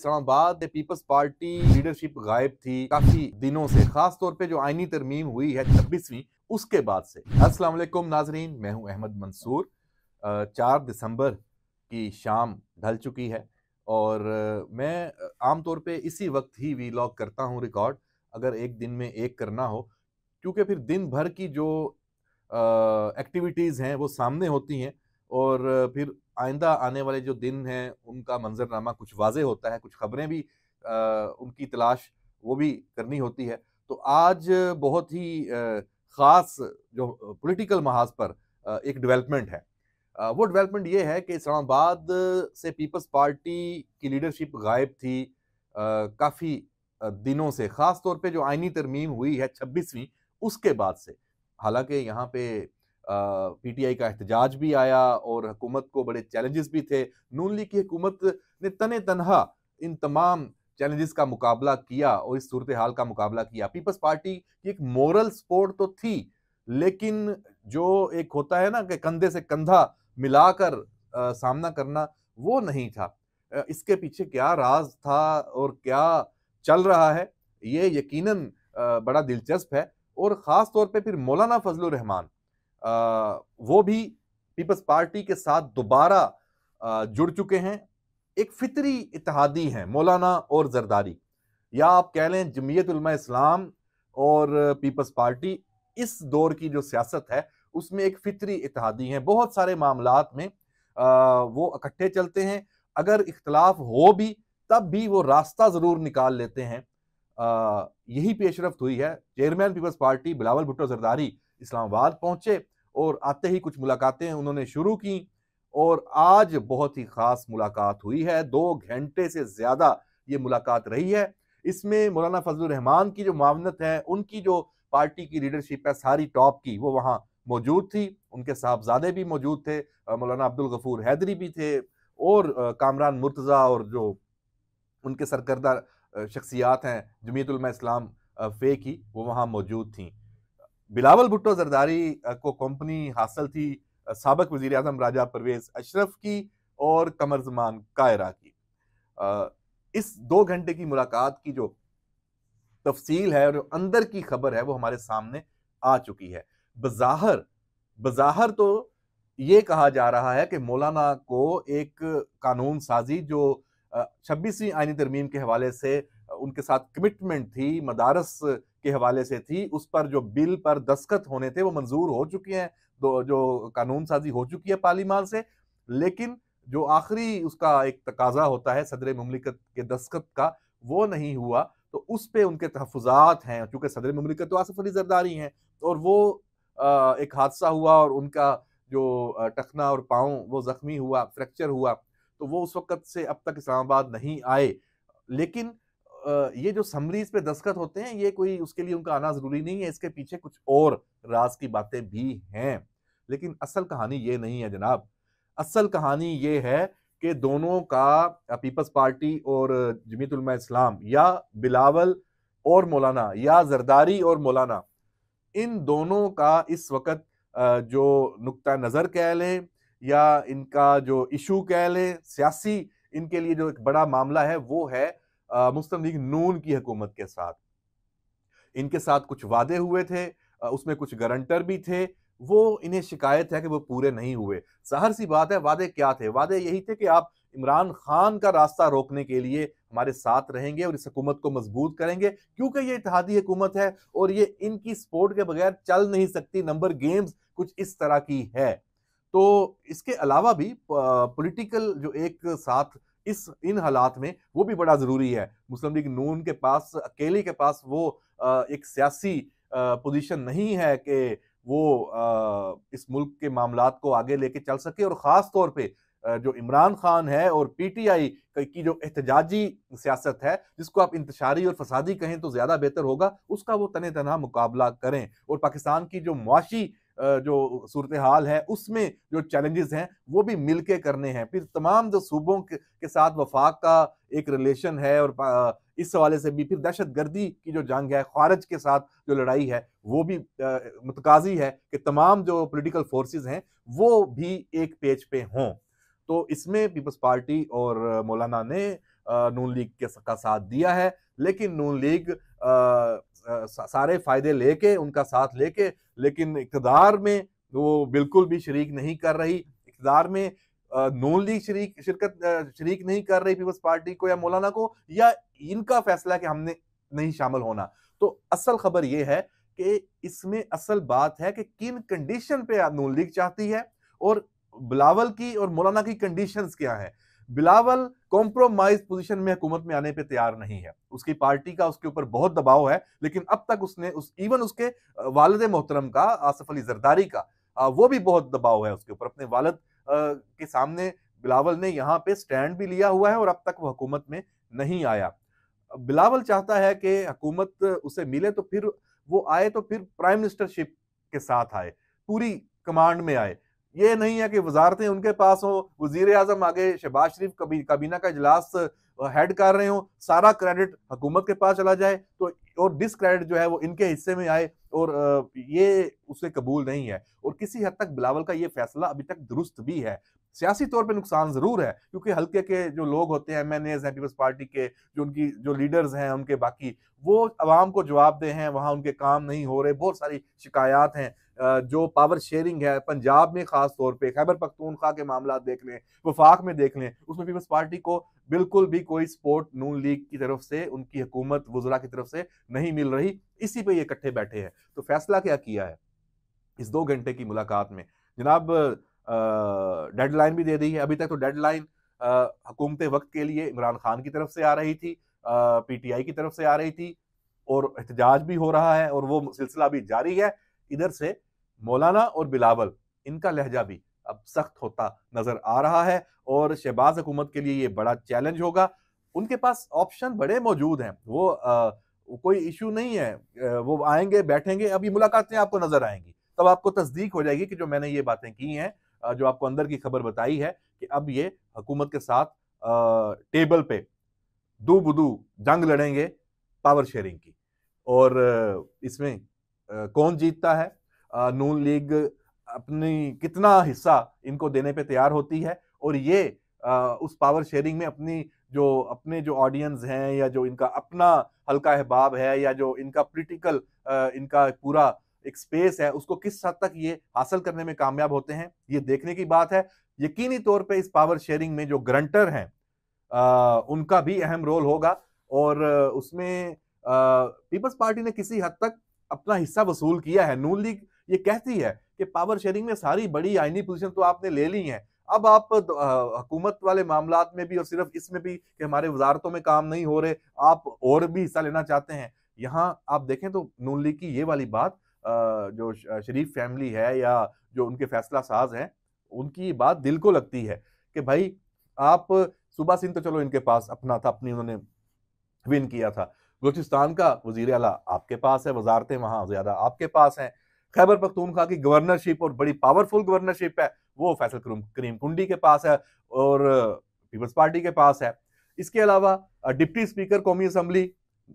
इस्लामाबाद में peoples party leadership गायब थी काफी दिनों से खास तौर पे जो आईनी तरमीम हुई है छब्बीसवीं उसके बाद से अस्सलाम वालेकुम नाजरीन मैं हूं अहमद मंसूर चार दिसंबर की शाम ढल चुकी है और मैं आमतौर पे इसी वक्त ही वीलॉग करता हूं रिकॉर्ड अगर एक दिन में एक करना हो क्योंकि फिर दिन भर की जो एक्टिविटीज़ हैं वो सामने होती हैं और फिर आइंदा आने वाले जो दिन हैं उनका मंजरनामा कुछ वाजे होता है कुछ खबरें भी आ, उनकी तलाश वो भी करनी होती है तो आज बहुत ही ख़ास जो पॉलिटिकल महाज पर एक डेवलपमेंट है वो डेवलपमेंट ये है कि इस्लामाबाद से पीपल्स पार्टी की लीडरशिप गायब थी काफ़ी दिनों से ख़ास तौर पे जो आइनी तरमीम हुई है छब्बीसवीं उसके बाद से हालांकि यहाँ पे पीटीआई का एहतजाज भी आया और हुकूमत को बड़े चैलेंजेस भी थे नून लीग की हुकूमत ने तन तनहा इन तमाम चैलेंजेस का मुकाबला किया और इस सूरत हाल का मुकाबला किया पीपल्स पार्टी की एक मोरल सपोर्ट तो थी लेकिन जो एक होता है ना कि कंधे से कंधा मिलाकर सामना करना वो नहीं था इसके पीछे क्या राज था और क्या चल रहा है ये यकीनन बड़ा दिलचस्प है और ख़ास तौर पे फिर मौलाना फजल रहमान वो भी पीपल्स पार्टी के साथ दोबारा जुड़ चुके हैं एक फितरी इतिहादी हैं मौलाना और जरदारी या आप कह लें जमीयत इस्लाम और पीपल्स पार्टी इस दौर की जो सियासत है उसमें एक फितरी इतिहादी हैं बहुत सारे मामला में आ, वो इकट्ठे चलते हैं अगर इख्तलाफ हो भी तब भी वो रास्ता ज़रूर निकाल लेते हैं आ, यही पेशरफ हुई है chairman Peoples Party Bilawal Bhutto Zardari Islamabad पहुंचे और आते ही कुछ मुलाकातें उन्होंने शुरू की और आज बहुत ही ख़ास मुलाकात हुई है दो घंटे से ज़्यादा ये मुलाकात रही है इसमें मौलाना फजल रहमान की जो मावनत है उनकी जो पार्टी की लीडरशिप है सारी टॉप की वो वहाँ मौजूद थी उनके साहबजादे भी मौजूद थे मौलाना अब्दुल गफूर हैदरी भी थे और कामरान मुर्तज़ा और जो उनके सरकर्दा शख्सियात हैं जमीतुलमा इस्लाम फ़े की वो वहाँ मौजूद थी बिलावल भुट्टो जरदारी को कंपनी हासिल थी सबक वजीर अजम राजा परवेज अशरफ की और कमर जमान कायरा की इस दो घंटे की मुलाकात की जो तफसील है और जो अंदर की खबर है वो हमारे सामने आ चुकी है बज़ाहर बज़ाहर तो ये कहा जा रहा है कि मौलाना को एक कानून साजी जो छब्बीसवीं आइनी तरमीम के हवाले से उनके साथ कमिटमेंट थी मदारस के हवाले से थी उस पर जो बिल पर दस्खत होने थे वो मंजूर हो चुके हैं जो कानून साजी हो चुकी है पार्लिमान से लेकिन जो आखिरी उसका एक तकाजा होता है सदर ममलिकत के दस्खत का वो नहीं हुआ तो उस पर उनके तहफात हैं चूंकि सदर ममलिकत तो आसफ अली जरदारी हैं और वो आ, एक हादसा हुआ और उनका जो टखना और पाँव वो ज़ख्मी हुआ फ्रैक्चर हुआ तो वो उस वक़्त से अब तक इस्लामाबाद नहीं आए लेकिन ये जो समरीज पे दस्खत होते हैं ये कोई उसके लिए उनका आना जरूरी नहीं है इसके पीछे कुछ और राज की बातें भी हैं लेकिन असल कहानी ये नहीं है जनाब असल कहानी ये है कि दोनों का पीपल्स पार्टी और जमीतुलमा इस्लाम या बिलावल और मौलाना या जरदारी और मौलाना इन दोनों का इस वक्त जो नुकता नज़र कह लें या इनका जो इशू कह लें सियासी इनके लिए जो एक बड़ा मामला है वो है मुस्लिम लीग नून की हुकूमत के साथ इनके साथ कुछ वादे हुए थे उसमें कुछ गारंटर भी थे वो इन्हें शिकायत है कि वो पूरे नहीं हुए सहर सी बात है वादे क्या थे वादे यही थे कि आप इमरान खान का रास्ता रोकने के लिए हमारे साथ रहेंगे और इस हुकूमत को मजबूत करेंगे क्योंकि ये इतिहादी हुकूमत है और ये इनकी सपोर्ट के बगैर चल नहीं सकती नंबर गेम्स कुछ इस तरह की है तो इसके अलावा भी पॉलिटिकल जो एक साथ इस इन हालात में वो भी बड़ा ज़रूरी है मुस्लिम लीग नून के पास अकेले के पास वो एक सियासी पोजीशन नहीं है कि वो इस मुल्क के मामला को आगे लेके चल सके और ख़ास तौर पर जो इमरान खान है और पीटीआई की जो एहतजाजी सियासत है जिसको आप इंतशारी और फसादी कहें तो ज़्यादा बेहतर होगा उसका वो तन तना मुकाबला करें और पाकिस्तान की जो मुआशी जो सूरत हाल है उसमें जो चैलेंजेस हैं वो भी मिल के करने हैं फिर तमाम जो सूबों के, के साथ वफाक का एक रिलेशन है और इस हवाले से भी फिर दहशत गर्दी की जो जंग है खारज के साथ जो लड़ाई है वो भी मतकाजी है कि तमाम जो पोलिटिकल फोर्सेज हैं वो भी एक पेज पे हों तो इसमें पीपल्स पार्टी और मौलाना ने नून लीग के का साथ दिया है लेकिन नून लीग सारे फायदे लेके उनका साथ लेके लेकिन इकतदार में वो बिल्कुल भी शरीक नहीं कर रही इकतदार में नून लीग शरीक शिरकत शरीक नहीं कर रही पीपल्स पार्टी को या मौलाना को या इनका फैसला कि हमने नहीं शामिल होना तो असल खबर यह है कि इसमें असल बात है कि किन कंडीशन पे नून लीग चाहती है और बिलावल की और मौलाना की कंडीशंस क्या है बिलावल कॉम्प्रोमाइज पोजीशन में हुकूमत में आने पे तैयार नहीं है उसकी पार्टी का उसके ऊपर बहुत दबाव है लेकिन अब तक उसने उस इवन उसके वालद मोहतरम का आसफ अली जरदारी का वो भी बहुत दबाव है उसके ऊपर अपने वालद के सामने बिलावल ने यहाँ पे स्टैंड भी लिया हुआ है और अब तक वो हुकूमत में नहीं आया बिलावल चाहता है कि हुकूमत उसे मिले तो फिर वो आए तो फिर प्राइम मिनिस्टरशिप के साथ आए पूरी कमांड में आए ये नहीं है कि वजारतें उनके पास हो वजीर अजम आगे शहबाज शरीफ कभी काबीना का इजलास हेड कर रहे हो सारा क्रेडिट हुकूमत के पास चला जाए तो और डिसक्रेडिट जो है वो इनके हिस्से में आए और ये उसे कबूल नहीं है और किसी हद तक बिलावल का ये फैसला अभी तक दुरुस्त भी है सियासी तौर पे नुकसान ज़रूर है क्योंकि हल्के के जो लोग होते हैं एम एन एज हैं पीपल्स पार्टी के जो उनकी जो लीडर्स हैं उनके बाकी वो आवाम को जवाब दे हैं वहाँ उनके काम नहीं हो रहे बहुत सारी शिकायत हैं जो पावर शेयरिंग है पंजाब में खास तौर पे खैबर पख्तूनखा के मामला देख लें वफाक में देख लें उसमें पीपल्स पार्टी को बिल्कुल भी कोई सपोर्ट नून लीग की तरफ से उनकी हुकूमत वजरा की तरफ से नहीं मिल रही इसी पे ये इकट्ठे बैठे हैं तो फैसला क्या किया है इस दो घंटे की मुलाकात में जनाब डेडलाइन भी दे दी है अभी तक तो डेडलाइन हुकूमत वक्त के लिए इमरान खान की तरफ से आ रही थी पीटीआई की तरफ से आ रही थी और एहतजाज भी हो रहा है और वो सिलसिला भी जारी है इधर से मौलाना और बिलावल इनका लहजा भी अब सख्त होता नजर आ रहा है और शहबाज हुकूमत के लिए ये बड़ा चैलेंज होगा उनके पास ऑप्शन बड़े मौजूद हैं वो आ, कोई इशू नहीं है वो आएंगे बैठेंगे अभी मुलाकातें आपको नजर आएंगी तब आपको तस्दीक हो जाएगी कि जो मैंने ये बातें की हैं जो आपको अंदर की खबर बताई है कि अब ये हुकूमत के साथ आ, टेबल पे दो बुदू जंग लड़ेंगे पावर शेयरिंग की और इसमें कौन जीतता है नून लीग अपनी कितना हिस्सा इनको देने पे तैयार होती है और ये उस पावर शेयरिंग में अपनी जो अपने जो ऑडियंस हैं या जो इनका अपना हल्का अहबाब है या जो इनका पोलिटिकल इनका पूरा एक स्पेस है उसको किस हद तक ये हासिल करने में कामयाब होते हैं ये देखने की बात है यकीनी तौर पे इस पावर शेयरिंग में जो ग्रंटर हैं उनका भी अहम रोल होगा और उसमें पीपल्स पार्टी ने किसी हद तक अपना हिस्सा वसूल किया है नून लीग ये कहती है कि पावर शेयरिंग में सारी बड़ी आईनी पोजिशन तो आपने ले ली है अब आप हुकूमत वाले मामला में भी और सिर्फ इसमें भी कि हमारे वजारतों में काम नहीं हो रहे आप और भी हिस्सा लेना चाहते हैं यहाँ आप देखें तो नून लीग की ये वाली बात जो शरीफ फैमिली है या जो उनके फैसला साज हैं उनकी ये बात दिल को लगती है कि भाई आप सुबह सिंह तो चलो इनके पास अपना था अपनी उन्होंने विन किया था बलोचिस्तान का वजीर अला आपके पास है वजारतें वहाँ ज़्यादा आपके पास हैं खैबर पख्तूनखा की गवर्नरशिप और बड़ी पावरफुल गवर्नरशिप है वो फैसल करीम कुंडी के पास है और पीपल्स पार्टी के पास है इसके अलावा डिप्टी स्पीकर कौमी असम्बली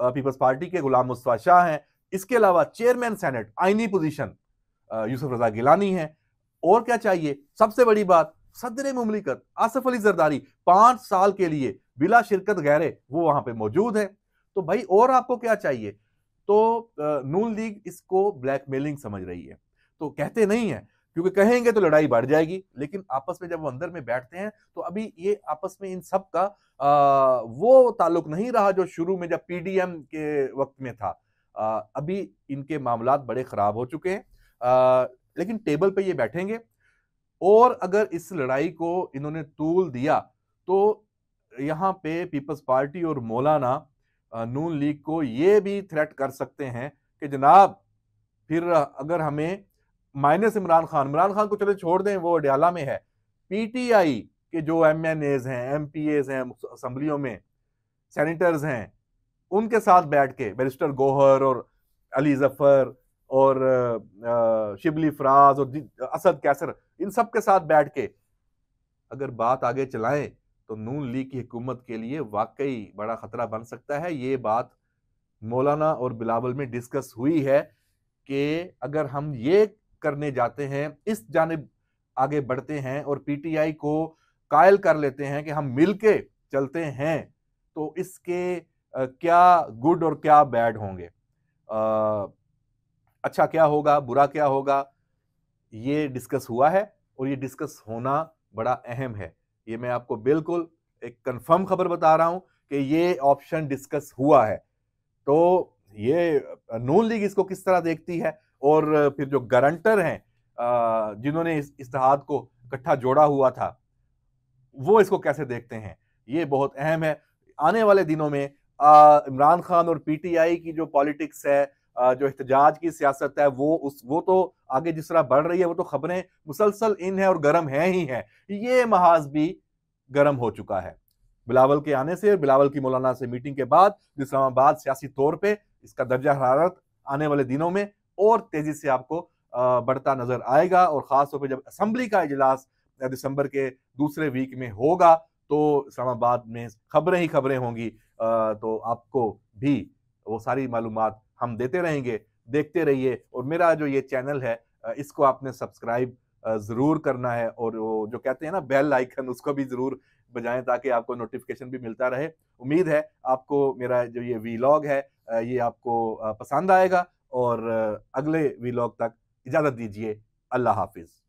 पीपल्स पार्टी के गुलाम मुस्तफ़ा शाह हैं इसके अलावा चेयरमैन सेनेट आइनी पोजीशन यूसुफ रजा गिलानी है और क्या चाहिए सबसे बड़ी बात सदर मुमलिकत आसफ अली जरदारी पांच साल के लिए बिला शिरकत गहरे वो वहां पे मौजूद है तो भाई और आपको क्या चाहिए तो नून लीग इसको ब्लैकमेलिंग समझ रही है तो कहते नहीं है क्योंकि कहेंगे तो लड़ाई बढ़ जाएगी लेकिन आपस में जब वो अंदर में बैठते हैं तो अभी ये आपस में इन सब का आ, वो ताल्लुक नहीं रहा जो शुरू में जब पीडीएम के वक्त में था आ, अभी इनके मामला बड़े ख़राब हो चुके हैं लेकिन टेबल पे ये बैठेंगे और अगर इस लड़ाई को इन्होंने तूल दिया तो यहाँ पे पीपल्स पार्टी और मौलाना नून लीग को ये भी थ्रेट कर सकते हैं कि जनाब फिर अगर हमें माइनस इमरान खान इमरान खान को चले छोड़ दें वो अडयाला में है पीटीआई के जो एम एन एज हैं एम पी एज हैं असम्बलियों में सैनिटर्स हैं उनके साथ बैठ के बैरिस्टर गोहर और अली जफर और शिबली फराज और असद कैसर इन सब के साथ बैठ के अगर बात आगे चलाएं तो नून लीग की हुकूमत के लिए वाकई बड़ा ख़तरा बन सकता है ये बात मौलाना और बिलावल में डिस्कस हुई है कि अगर हम ये करने जाते हैं इस जानब आगे बढ़ते हैं और पीटीआई को कायल कर लेते हैं कि हम मिल के चलते हैं तो इसके क्या गुड और क्या बैड होंगे आ, अच्छा क्या होगा बुरा क्या होगा ये डिस्कस हुआ है और ये डिस्कस होना बड़ा अहम है ये मैं आपको बिल्कुल एक कंफर्म खबर बता रहा हूं कि ये ऑप्शन डिस्कस हुआ है तो ये नून लीग इसको किस तरह देखती है और फिर जो गारंटर हैं जिन्होंने इस इस्तेहाद को इकट्ठा जोड़ा हुआ था वो इसको कैसे देखते हैं ये बहुत अहम है आने वाले दिनों में इमरान खान और पीटीआई की जो पॉलिटिक्स है जो एहतजाज की सियासत है वो उस वो तो आगे जिस तरह बढ़ रही है वो तो खबरें मुसलसल इन है और गर्म है ही है ये महाज भी गर्म हो चुका है बिलावल के आने से बिलावल की मौलाना से मीटिंग के बाद इस्लामाबाद सियासी तौर पर इसका दर्जा हरारत आने वाले दिनों में और तेजी से आपको बढ़ता नजर आएगा और ख़ासतौर पर जब असम्बली का इजलास दिसंबर के दूसरे वीक में होगा तो इस्लामाबाद में खबरें ही खबरें होंगी तो आपको भी वो सारी मालूम हम देते रहेंगे देखते रहिए और मेरा जो ये चैनल है इसको आपने सब्सक्राइब ज़रूर करना है और वो जो कहते हैं ना बेल आइकन उसको भी ज़रूर बजाएं ताकि आपको नोटिफिकेशन भी मिलता रहे उम्मीद है आपको मेरा जो ये वीलॉग है ये आपको पसंद आएगा और अगले वीलॉग तक इजाज़त दीजिए अल्लाह हाफिज़